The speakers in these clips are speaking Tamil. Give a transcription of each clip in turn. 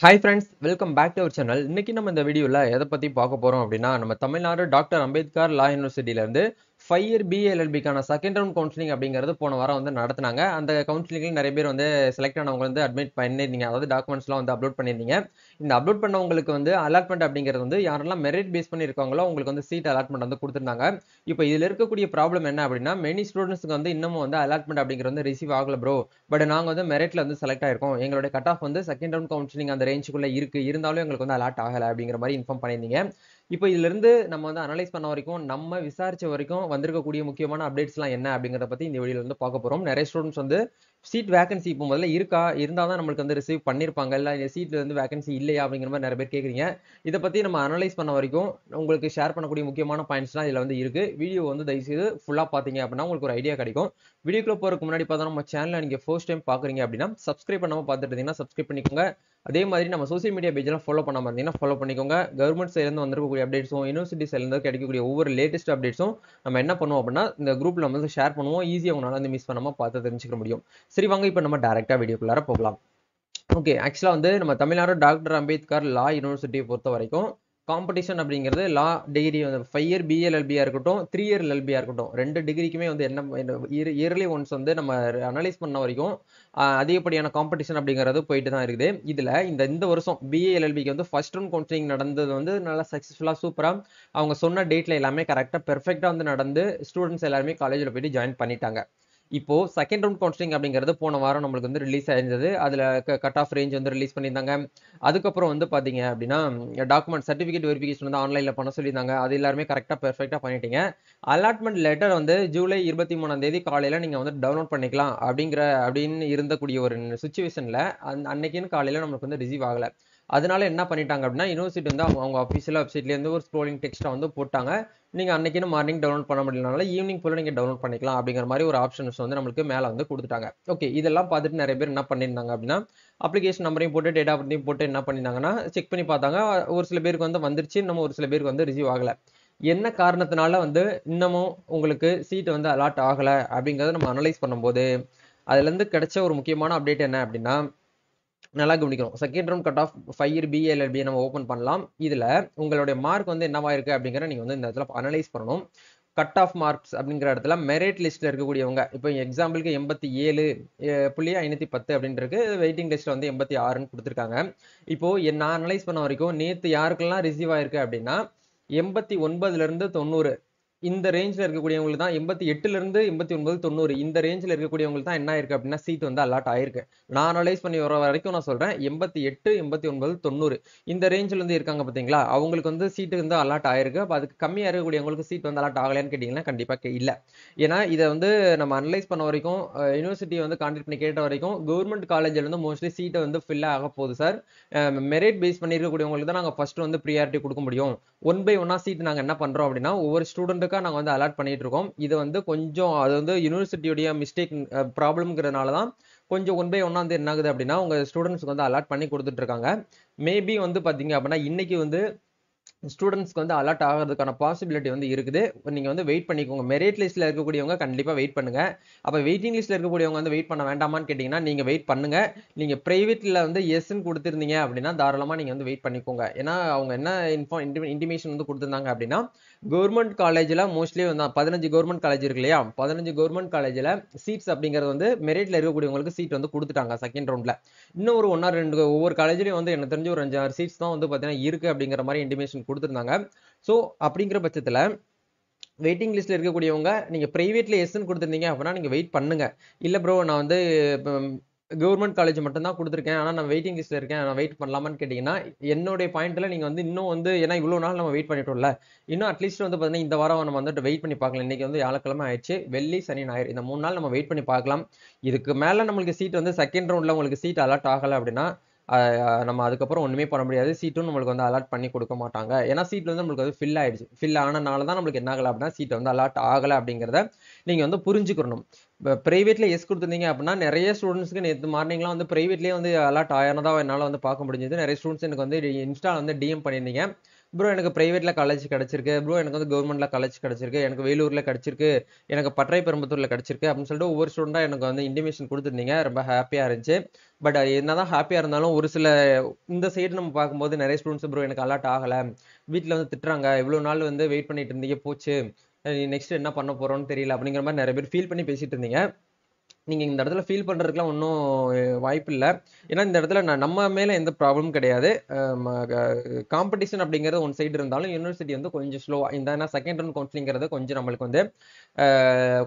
hi friends welcome back to our channel இன்னைக்கு நம்ம இந்த வீடியோவில் எதை பற்றி பார்க்க போகிறோம் அப்படின்னா நம்ம தமிழ்நாடு டாக்டர் அம்பேத்கர் லா யூனிவர்சிட்டியிலேருந்து ஃபைவ் இயர் பிஏஎல்எல்பிக்கான செகண்ட் ரவுண்ட் கவுன்சிலிங் அப்படிங்கிறது போன வாரம் வந்து நடத்தினாங்க அந்த கவுன்சிலிங்கில் நிறைய பேர் வந்து செலக்ட் ஆனவங்க வந்து அட்மிட் பண்ணியிருந்தீங்க அதாவது டாக்குமெண்ட்ஸ்லாம் வந்து அப்லோட் பண்ணியிருந்தீங்க இந்த அப்லோட் பண்ணவங்களுக்கு வந்து அலாட்மெண்ட் அப்படிங்கிறது வந்து யாரெல்லாம் மெரிட் பேஸ் பண்ணியிருக்காங்களோ உங்களுக்கு வந்து சீட் அலாட்மெண்ட் வந்து கொடுத்துருந்தாங்க இப்போ இதில் இருக்கக்கூடிய ப்ராப்ளம் என்ன அப்படின்னா மெனி ஸ்டூடெண்ட்ஸ்க்கு வந்து இன்னமும் வந்து அலாட்மெண்ட் அப்படிங்கிறது வந்து ரிசீவ் ஆகல ப்ரோ பட் நாங்கள் வந்து மெரிட்டில் வந்து செலக்ட் ஆயிருக்கோம் எங்களுடைய கட் ஆஃப் வந்து செகண்ட் ரவுண்ட் கவுன்சிலிங் அந்த ரேஞ்சுக்குள்ளே இருக்குது இருந்தாலும் எங்களுக்கு வந்து அலாட் ஆகலை அப்படிங்கிற மாதிரி இன்ஃபார்ம் பண்ணியிருந்தீங்க இப்போ இதுலேருந்து நம்ம வந்து அனலைஸ் பண்ண வரைக்கும் நம்ம விசாரிச்ச வரைக்கும் வந்திருக்கக்கூடிய முக்கியமான அப்டேட்ஸ்லாம் என்ன அப்படிங்கிறத பற்றி இந்த வெளியில வந்து பார்க்க போகிறோம் நிறைய ஸ்டூடெண்ட்ஸ் வந்து சீட் வேகன்சி இப்போ முதல்ல இருக்கா இருந்தால் தான் நம்மளுக்கு வந்து ரிசீவ் பண்ணியிருப்பாங்க இல்லை சீட்டில் வந்து வேகன்சி இல்லையா அப்படிங்கிற மாதிரி நிறைய பேர் கேட்குறீங்க இதை பற்றி நம்ம அனலைஸ் பண்ண வரைக்கும் உங்களுக்கு ஷேர் பண்ணக்கூடிய முக்கியமான பாயிண்ட்ஸ்லாம் இதில் வந்து இருக்குது வீடியோ வந்து தயவுசெய்து ஃபுல்லாக பார்த்தீங்க அப்படின்னா உங்களுக்கு ஒரு ஐடியா கிடைக்கும் வீடியோக்குள்ள போகிறதுக்கு முன்னாடி பார்த்தா நம்ம சேனலில் நீங்கள் ஃபர்ஸ்ட் டைம் பார்க்குறீங்க அப்படின்னா சப்ஸ்கிரைப் பண்ணாமல் பார்த்துட்டு இருந்தீங்கன்னா சப்ஸ்கிரைப் பண்ணிக்கோங்க அதே மாதிரி நம்ம சோசியல் மீடியா பேஜ்லாம் ஃபாலோ பண்ணாமல் இருந்தீங்கன்னா ஃபாலோ பண்ணிக்கோங்க கவர்மெண்ட் சைலேருந்து வந்திருக்கக்கூடிய அப்டேட்ஸும் யூனிவர்சிட்டி சைலேருந்து கிடைக்கக்கூடிய ஒவ்வொரு லேட்டஸ்ட் அப்டேட்ஸும் நம்ம என்ன பண்ணுவோம் அப்படின்னா இந்த குரூப்பில் வந்து ஷேர் பண்ணுவோம் ஈஸியாக உங்களால் வந்து மிஸ் பண்ணாமல் பார்த்து தெரிஞ்சுக்க முடியும் சரி வாங்க இப்போ நம்ம டேரெக்டாக வீடியோக்குள்ளார போகலாம் ஓகே ஆக்சுவலாக வந்து நம்ம தமிழ்நாடு டாக்டர் அம்பேத்கர் லா யூனிவர்சிட்டியை பொறுத்த வரைக்கும் காம்படிஷன் அப்படிங்கிறது லா டிகிரி வந்து ஃபைவ் இயர் பிஎல்எல்பியாக இருக்கட்டும் த்ரீ இயர் எல்பியாக இருக்கட்டும் ரெண்டு டிகிரிக்குமே வந்து என்ன இயர்லி ஒன்ஸ் வந்து நம்ம அனலைஸ் பண்ண வரைக்கும் அதிகப்படியான காம்படிஷன் அப்படிங்கிறது போயிட்டு தான் இருக்குது இதில் இந்த இந்த வருஷம் பிஏஎல்எல்பிக்கு வந்து ஃபர்ஸ்ட் ரவுண்ட் கவுன்சிலிங் நடந்தது வந்து நல்லா சக்ஸஸ்ஃபுல்லாக சூப்பராக அவங்க சொன்ன டேட்டில் எல்லாமே கரெக்டாக பெர்ஃபெக்டாக வந்து நடந்து ஸ்டூடெண்ட்ஸ் எல்லாருமே காலேஜில் போயிட்டு ஜாயின் பண்ணிட்டாங்க இப்போ செகண்ட் ரவுண்ட் கவுன்சிலிங் அப்படிங்கிறது போன வாரம் நம்மளுக்கு வந்து ரிலீஸ் ஆயிருந்தது அதில் கட் ஆஃப் ரேஞ்ச் வந்து ரிலீஸ் பண்ணியிருந்தாங்க அதுக்கப்புறம் வந்து பார்த்தீங்க அப்படின்னா டாக்குமெண்ட் சர்டிஃபிகேட் வெரிஃபிகேஷன் வந்து ஆன்லைனில் பண்ண சொல்லியிருந்தாங்க அது எல்லாருமே கரெக்டாக பெர்ஃபெக்டா பண்ணிட்டீங்க அலாட்மெண்ட் லெட்டர் வந்து ஜூலை இருபத்தி மூணாம் தேதி காலையில் நீங்கள் வந்து டவுன்லோட் பண்ணிக்கலாம் அப்படிங்கிற அப்படின்னு இருந்தக்கூடிய ஒரு சுச்சுவேஷனில் அந் அன்னைக்குன்னு காலையில் நம்மளுக்கு வந்து ரிசீவ் ஆகலை அதனால என்ன பண்ணிட்டாங்க அப்படின்னா யூனிவர்சிட்டி வந்து அவங்க அஃபிஷியல் வெப்சைட்லேருந்து ஒரு ஸ்க்ரோலிங் டெக்ஸ்ட்டை வந்து போட்டாங்க நீங்கள் அன்னைக்குன்னு மார்னிங் டவுன்லோட் பண்ண முடியலனால ஈவினிங் ஃபுல்லாக நீங்கள் டவுன்லோட் பண்ணிக்கலாம் அப்படிங்கிற மாதிரி ஒரு ஆப்ஷன்ஸ் வந்து நம்மளுக்கு மேலே வந்து கொடுத்துட்டாங்க ஓகே இதெல்லாம் பார்த்துட்டு நிறைய பேர் என்ன பண்ணியிருந்தாங்க அப்படின்னா அப்ளிகேஷன் நம்பரையும் போட்டு டேட் ஆஃப் போட்டு என்ன பண்ணியிருந்தாங்கன்னா செக் பண்ணி பார்த்தாங்க ஒரு சில பேருக்கு வந்து வந்துருச்சு நம்ம ஒரு சில பேருக்கு வந்து ரிசீவ் ஆகலை என்ன காரணத்தினால வந்து இன்னமும் உங்களுக்கு சீட் வந்து அலாட் ஆகலை அப்படிங்கிறத நம்ம அனலைஸ் பண்ணும்போது அதுலேருந்து கிடைச்ச ஒரு முக்கியமான அப்டேட் என்ன அப்படின்னா நல்லா கவனிக்கணும் second round cut off five year BA நம்ம ஓப்பன் பண்ணலாம் இதில் உங்களுடைய மார்க் வந்து என்னவா இருக்குது அப்படிங்கிற நீங்கள் வந்து இந்த இடத்துல அனலைஸ் பண்ணணும் கட் ஆஃப் மார்க்ஸ் அப்படிங்கிற இடத்துல மெரிட் லிஸ்ட்டில் இருக்கக்கூடியவங்க இப்போ எக்ஸாம்பிளுக்கு எண்பத்தி ஏழு புள்ளி ஐநூற்றி பத்து அப்படின்றது வெயிட்டிங் லிஸ்ட்டில் வந்து எண்பத்தி ஆறுன்னு கொடுத்துருக்காங்க இப்போது நான் அனலைஸ் பண்ண வரைக்கும் நேற்று யாருக்கெல்லாம் ரிசீவ் ஆயிருக்கு அப்படின்னா எண்பத்தி ஒன்பதுலேருந்து தொண்ணூறு இந்த ரேஞ்சில் இருக்கக்கூடியவங்களுக்கு தான் எண்பத்தி எட்டுல இருந்து எண்பத்தி ஒன்பது தொண்ணூறு இந்த ரேஞ்சில் இருக்கக்கூடியவங்களுக்கு தான் என்ன ஆயிருக்கு அப்படின்னா சீட் வந்து அலாட் ஆயிருக்கு நான் அனலைஸ் பண்ணி வர வரைக்கும் நான் சொல்றேன் எண்பத்தி எட்டு எண்பத்தி ஒன்பது தொண்ணூறு இந்த ரேஞ்சில் வந்து இருக்காங்க பார்த்தீங்களா அவங்களுக்கு வந்து சீட்டு வந்து அலாட் ஆயிருக்கு அப்போ அதுக்கு கம்மியாக இருக்கக்கூடியவங்களுக்கு சீட் வந்து அலாட் ஆகலைன்னு கேட்டிங்கன்னா கண்டிப்பாக இல்லை ஏன்னா இதை வந்து நம்ம அனலைஸ் பண்ண வரைக்கும் யூனிவர்சிட்டி வந்து காண்டக்ட் பண்ணி கேட்ட வரைக்கும் கவர்மெண்ட் காலேஜில் வந்து மோஸ்ட்லி சீட்டை வந்து ஃபில் ஆக போகுது சார் மெரிட் பேஸ் பண்ணியிருக்கக்கூடியவங்களுக்கு தான் நாங்கள் ஃபஸ்ட்டு வந்து ப்ரியாரிட்டி கொடுக்க முடியும் ஒன் பை ஒன்னா சீட் நாங்கள் என்ன பண்ணுறோம் அப்படின்னா ஒவ்வொரு ஸ்டூடெண்ட் ஒவ்வொன்றுக்கா நாங்கள் வந்து அலாட் பண்ணிட்டு இருக்கோம் இது வந்து கொஞ்சம் அது வந்து யூனிவர்சிட்டியுடைய மிஸ்டேக் ப்ராப்ளம்ங்கிறதுனால தான் கொஞ்சம் ஒன் பை ஒன்னா வந்து என்ன ஆகுது அப்படின்னா உங்கள் ஸ்டூடெண்ட்ஸ்க்கு வந்து அலாட் பண்ணி கொடுத்துட்ருக்காங்க மேபி வந்து பார்த்தீங்க அப்படின்னா இன்னைக்கு வந்து ஸ்டூடெண்ட்ஸ்க்கு வந்து அலர்ட் ஆகிறதுக்கான பாசிபிலிட்டி வந்து இருக்குது நீங்கள் வந்து வெயிட் பண்ணிக்கோங்க மெரிட் லிஸ்ட்டில் இருக்கக்கூடியவங்க கண்டிப்பாக வெயிட் பண்ணுங்கள் அப்போ வெயிட்டிங் லிஸ்ட்டில் இருக்கக்கூடியவங்க வந்து வெயிட் பண்ண வேண்டாமான்னு கேட்டிங்கன்னா நீங்கள் வெயிட் பண்ணுங்கள் நீங்கள் ப்ரைவேட்டில் வந்து எஸ்ன்னு கொடுத்துருந்தீங்க அப்படின்னா தாராளமாக நீங்கள் வந்து வெயிட் பண்ணிக்கோங்க ஏன்னா அவங்க என்ன இன்ஃபார்ம் இன்டிமேஷன் வந்து கொடுத்துருந்தாங்க அப்படின்னா கவர்மெண்ட் காலேஜில் மோஸ்ட்லி வந்து பதினஞ்சு கவர்மெண்ட் காலேஜ் இருக்கு இல்லையா பதினஞ்சு கவர்மெண்ட் காலேஜில் சீட்ஸ் அப்படிங்கிறது வந்து மெரிட்டில் இருக்கக்கூடியவங்களுக்கு சீட் வந்து கொடுத்துட்டாங்க செகண்ட் ரவுண்டில் இன்னும் ஒரு ஒன்றா ரெண்டு ஒவ்வொரு காலேஜ்லேயும் வந்து எனக்கு தெரிஞ்சு ஒரு அஞ்சாறு சீட்ஸ் தான் வந்து பார்த்தீங்கன்னா இருக்குது அப்படிங்கிற மாதிரி இன்டிமேஷன் கொடுத்துருந்தாங்க ஸோ அப்படிங்கிற பட்சத்தில் வெயிட்டிங் லிஸ்ட்ல இருக்கக்கூடியவங்க நீங்கள் ப்ரைவேட்ல எஸ்ன்னு கொடுத்துருந்தீங்க அப்படின்னா நீங்கள் வெயிட் பண்ணுங்க இல்லை ப்ரோ நான் வந்து கவர்மெண்ட் காலேஜ் மட்டும் தான் கொடுத்துருக்கேன் ஆனால் நான் வெயிட்டிங் லிஸ்ட்ல இருக்கேன் நான் வெயிட் பண்ணலாமான்னு கேட்டிங்கன்னா என்னுடைய பாயிண்ட்ல நீங்கள் வந்து இன்னும் வந்து ஏன்னா இவ்வளோ நாள் நம்ம வெயிட் பண்ணிட்டோம்ல இன்னும் அட்லீஸ்ட் வந்து பார்த்தீங்கன்னா இந்த வாரம் நம்ம வந்துட்டு வெயிட் பண்ணி பார்க்கலாம் இன்றைக்கி வந்து வியாழக்கிழமை ஆயிடுச்சு வெள்ளி சனி ஞாயிறு இந்த மூணு நாள் நம்ம வெயிட் பண்ணி பார்க்கலாம் இதுக்கு மேலே நம்மளுக்கு சீட் வந்து செகண்ட் ரவுண்டில் உங்களுக்கு சீட் அலாட் ஆகலை அப்படின்னா நம்ம அதுக்கப்புறம் ஒன்றுமே பண்ண முடியாது சீட்டும் நம்மளுக்கு வந்து அலாட் பண்ணி கொடுக்க மாட்டாங்க ஏன்னா சீட் வந்து நம்மளுக்கு வந்து ஃபில் ஆயிடுச்சு ஃபில் ஆனனால தான் நம்மளுக்கு என்ன ஆகலை அப்படின்னா சீட் வந்து அலாட் ஆகலை அப்படிங்கிறத நீங்கள் வந்து புரிஞ்சுக்கணும் இப்போ ப்ரைவேட்டில் எஸ் கொடுத்துருந்தீங்க அப்படின்னா நிறைய ஸ்டூடெண்ட்ஸ்க்கு நேற்று மார்னிங்லாம் வந்து ப்ரைவேட்லேயே வந்து அலாட் ஆயினதாக என்னால் வந்து பார்க்க முடிஞ்சது நிறைய ஸ்டூடெண்ட்ஸ் எனக்கு வந்து இன்ஸ்டாவில் வந்து டிஎம் பண்ணியிருந்தீங்க ப்ரோ எனக்கு ப்ரைவேட்டில் காலேஜ் கிடச்சிருக்கு ப்ரோ எனக்கு வந்து கவர்மெண்ட்டில் காலேஜ் கிடச்சிருக்கு எனக்கு வேலூரில் கிடச்சிருக்கு எனக்கு பற்றை பெரும்பத்தூரில் கிடச்சிருக்கு அப்படின்னு சொல்லிட்டு ஒவ்வொரு ஸ்டூடெண்ட்டாக எனக்கு வந்து இன்டிமேஷன் கொடுத்துருந்தீங்க ரொம்ப ஹாப்பியாக இருந்துச்சு பட் என்ன தான் ஹாப்பியாக இருந்தாலும் ஒரு சில இந்த சைடு நம்ம பார்க்கும்போது நிறைய ஸ்டூடெண்ட்ஸ் ப்ரோ எனக்கு அலாட் ஆகலை வீட்டில் வந்து திட்டுறாங்க இவ்வளோ நாள் வந்து வெயிட் பண்ணிட்டு இருந்தீங்க போச்சு நெக்ஸ்ட் என்ன பண்ண போகிறோன்னு தெரியல அப்படிங்கிற மாதிரி நிறைய பேர் ஃபீல் பண்ணி பேசிட்டு இருந்தீங்க நீங்கள் இந்த இடத்துல ஃபீல் பண்ணுறதுக்குலாம் ஒன்றும் வாய்ப்பு இல்லை ஏன்னா இந்த இடத்துல நான் நம்ம மேலே எந்த ப்ராப்ளமும் கிடையாது காம்படிஷன் அப்படிங்கிறது ஒன் சைடு இருந்தாலும் யூனிவர்சிட்டி வந்து கொஞ்சம் ஸ்லோவாக இந்த ஏன்னா செகண்ட் ரவுண்ட் கவுன்சிலிங்கிறது கொஞ்சம் நம்மளுக்கு வந்து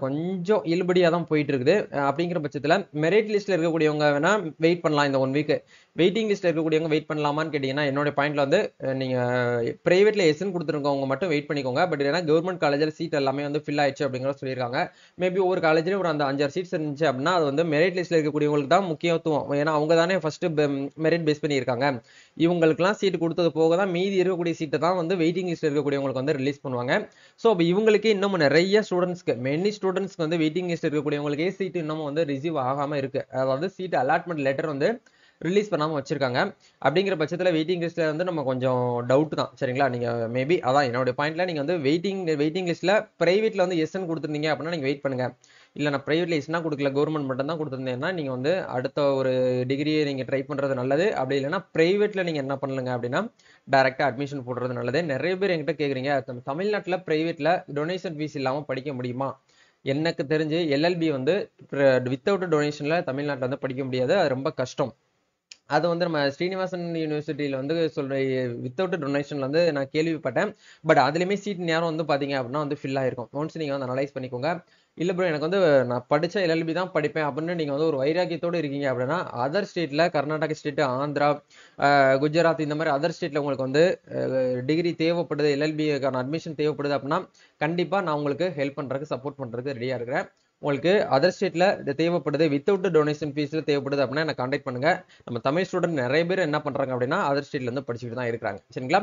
கொஞ்சம் இழுபடியாக தான் போயிட்டு இருக்குது அப்படிங்கிற பட்சத்தில் மெரிட் லிஸ்ட்டில் இருக்கக்கூடியவங்க வேணால் வெயிட் பண்ணலாம் இந்த ஒன் வீக்கு வெயிட்டிங் லிஸ்ட்டில் இருக்கக்கூடியவங்க வெயிட் பண்ணலாமான்னு கேட்டிங்கன்னா என்னோட பாயிண்ட்ல வந்து நீங்கள் ப்ரைவேட்டில் எஸ்ன்னு கொடுத்துருக்கவங்க மட்டும் வெயிட் பண்ணிக்கோங்க பட் ஏன்னா கவர்மெண்ட் காலேஜில் சீட் எல்லாமே வந்து ஃபில் ஆயிடுச்சு அப்படிங்கிற சொல்லியிருக்காங்க மேபி ஒவ்வொரு காலேஜ்லேயும் ஒரு அந்த அஞ்சாறு சீட்ஸ் இருந்துச்சு அப்படின்னா அது வந்து மெரிட் லிஸ்ட்ல இருக்கக்கூடியவங்களுக்கு தான் முக்கியத்துவம் ஏன்னா அவங்க தானே ஃபர்ஸ்ட் மெரிட் பேஸ் பண்ணியிருக்காங்க இவங்களுக்குலாம் சீட்டு கொடுத்தது போக தான் மீதி இருக்கக்கூடிய சீட்டை தான் வந்து வெயிட்டிங் லிஸ்ட்ல இருக்கக்கூடியவங்களுக்கு வந்து ரிலீஸ் பண்ணுவாங்க ஸோ அப்போ இவங்களுக்கு இன்னமும் நிறைய ஸ்டூடெண்ட்ஸ்க்கு மெனி ஸ்டூடெண்ட்ஸ்க்கு வந்து வெயிட்டிங் லிஸ்ட் இருக்கக்கூடியவங்களுக்கே சீட்டு இன்னமும் வந்து ரிசீவ் ஆகாமல் இருக்கு அதாவது சீட் அலாட்மெண்ட் லெட்டர் வந்து ரிலீஸ் பண்ணாமல் வச்சிருக்காங்க அப்படிங்கிற பட்சத்தில் வெயிட்டிங் லிஸ்ட்டில் வந்து நம்ம கொஞ்சம் டவுட் தான் சரிங்களா நீங்கள் மேபி அதான் என்னோடய பாயிண்ட்ல நீங்கள் வந்து வெயிட்டிங் வெயிட்டிங் லிஸ்ட்டில் ப்ரைவேட்டில் வந்து எஸ்என் கொடுத்துருந்தீங்க அப்படின்னா நீங்கள் வெயிட் பண்ணுங்கள் இல்லை நான் ப்ரைவேட் லைசன்ஸ்னா கொடுக்கல கவர்மெண்ட் மட்டும் தான் கொடுத்துருந்தேன்னா நீங்கள் வந்து அடுத்த ஒரு டிகிரியை நீங்கள் ட்ரை பண்ணுறது நல்லது அப்படி இல்லைன்னா ப்ரைவேட்டில் நீங்கள் என்ன பண்ணலங்க அப்படின்னா டேரெக்டாக அட்மிஷன் போடுறது நல்லது நிறைய பேர் என்கிட்ட கேட்குறீங்க தமிழ்நாட்டில் ப்ரைவேட்டில் டொனேஷன் ஃபீஸ் இல்லாமல் படிக்க முடியுமா எனக்கு தெரிஞ்சு எல்எல்பி வந்து வித்தவுட் டொனேஷனில் தமிழ்நாட்டில் வந்து படிக்க முடியாது அது ரொம்ப கஷ்டம் அது வந்து நம்ம ஸ்ரீனிவாசன் யூனிவர்சிட்டியில் வந்து சொல்ற வித்தவுட் டொனேஷன்ல வந்து நான் கேள்விப்பட்டேன் பட் அதுலேயுமே சீட் நேரம் வந்து பார்த்தீங்க அப்படின்னா வந்து ஃபில் ஆயிருக்கும் ஒன்ஸ் நீங்கள் வந்து அனலைஸ் பண்ணிக்கோங்க இல்லை ப்ரோ எனக்கு வந்து நான் படித்த எல்எல்பி தான் படிப்பேன் அப்படின்னு நீங்கள் வந்து ஒரு வைராக்கியத்தோடு இருக்கீங்க அப்படின்னா அதர் ஸ்டேட்டில் கர்நாடக ஸ்டேட்டு ஆந்திரா குஜராத் இந்த மாதிரி அதர் ஸ்டேட்டில் உங்களுக்கு வந்து டிகிரி தேவைப்படுது எல்எல்பிக்கான அட்மிஷன் தேவைப்படுது அப்படின்னா கண்டிப்பாக நான் உங்களுக்கு ஹெல்ப் பண்ணுறதுக்கு சப்போர்ட் பண்ணுறதுக்கு ரெடியாக இருக்கிறேன் உங்களுக்கு அதர் ஸ்டேட்டில் தேவைப்படுது வித்தவுட் டொனேஷன் ஃபீஸில் தேவைப்படுது அப்படின்னா எனக்கு கான்டாக்ட் பண்ணுங்கள் நம்ம தமிழ் ஸ்டூடெண்ட் நிறைய பேர் என்ன பண்ணுறாங்க அப்படின்னா அதர் ஸ்டேட்லேருந்து படிச்சுட்டு தான் இருக்கிறாங்க சரிங்களா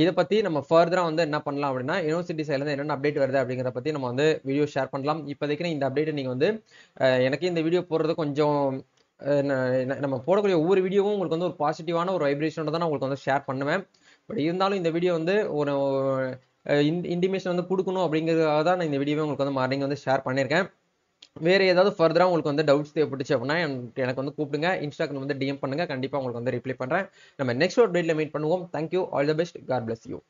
இதை பற்றி நம்ம ஃபர்தராக வந்து என்ன பண்ணலாம் அப்படின்னா யூனிவர்சிட்டி இருந்து என்னென்ன அப்டேட் வருது அப்படிங்கிறத பற்றி நம்ம வந்து வீடியோ ஷேர் பண்ணலாம் இப்போதைக்கு இந்த அப்டேட்டை நீங்கள் வந்து எனக்கு இந்த வீடியோ போடுறது கொஞ்சம் நம்ம போடக்கூடிய ஒவ்வொரு வீடியோவும் உங்களுக்கு வந்து ஒரு பாசிட்டிவான ஒரு வைப்ரேஷனோட தான் நான் உங்களுக்கு வந்து ஷேர் பண்ணுவேன் பட் இருந்தாலும் இந்த வீடியோ வந்து ஒரு இன் இன்டிமேஷன் வந்து கொடுக்கணும் அப்படிங்கிறதுக்காக தான் நான் இந்த வீடியோவை உங்களுக்கு வந்து மார்னிங் வந்து ஷேர் பண்ணியிருக்கேன் வேறு ஏதாவது ஃபர்தராக உங்களுக்கு வந்து டவுட்ஸ் தேவைப்பட்டுச்சு அப்படின்னா எனக்கு வந்து கூப்பிடுங்க இன்ஸ்டாகிராம் வந்து டிஎம் பண்ணுங்கள் கண்டிப்பாக உங்களுக்கு வந்து ரிப்ளை பண்ணுறேன் நம்ம நெக்ஸ்ட் ஒரு டேட்டில் மீட் பண்ணுவோம் thank you all the best god bless you